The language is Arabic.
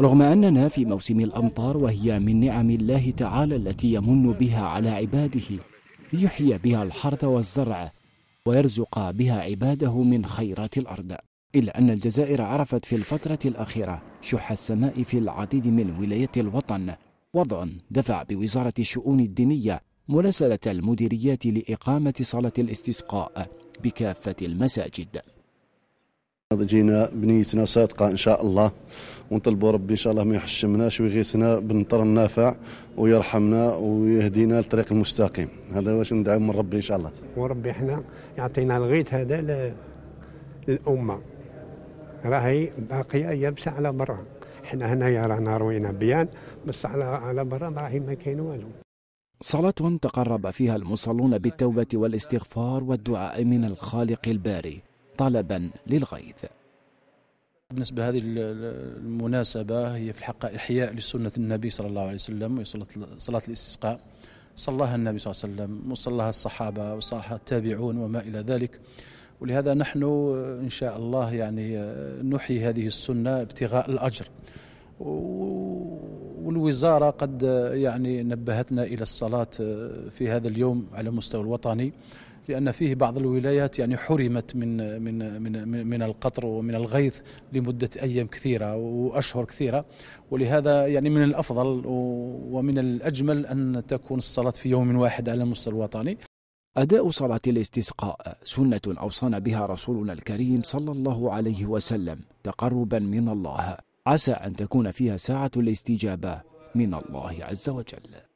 رغم أننا في موسم الأمطار وهي من نعم الله تعالى التي يمن بها على عباده ليحيي بها الحرث والزرع ويرزق بها عباده من خيرات الأرض إلا أن الجزائر عرفت في الفترة الأخيرة شح السماء في العديد من ولايات الوطن وضع دفع بوزارة الشؤون الدينية مراسلة المديريات لإقامة صلاة الاستسقاء بكافة المساجد جينا بنيتنا صادقه ان شاء الله ونطلبوا ربي ان شاء الله ما يحشمناش ويغيثنا بنطر النافع ويرحمنا ويهدينا لطريق المستقيم هذا واش ندعو من ربي ان شاء الله وربي احنا يعطينا الغيث هذا للامه راهي باقيه يابسه على برا احنا يا رانا روينا بيان بس على على برا راهي ما كاين والو صلاة تقرب فيها المصلون بالتوبة والاستغفار والدعاء من الخالق الباري طلبا للغيث بالنسبة هذه المناسبة هي في الحق إحياء لسنة النبي صلى الله عليه وسلم صلاة الاستسقاء صلاها النبي صلى الله عليه وسلم وصلاها الصحابة وصلاها التابعون وما إلى ذلك ولهذا نحن إن شاء الله يعني آه، نحيي هذه السنة ابتغاء الأجر والوزارة قد آه، يعني نبهتنا إلى الصلاة آه، في هذا اليوم على مستوى الوطني لأن فيه بعض الولايات يعني حرمت من من من من القطر ومن الغيث لمدة أيام كثيرة وأشهر كثيرة ولهذا يعني من الأفضل ومن الأجمل أن تكون الصلاة في يوم واحد على المستوى الوطني أداء صلاة الاستسقاء سنة أوصانا بها رسولنا الكريم صلى الله عليه وسلم تقربا من الله عسى أن تكون فيها ساعة الاستجابة من الله عز وجل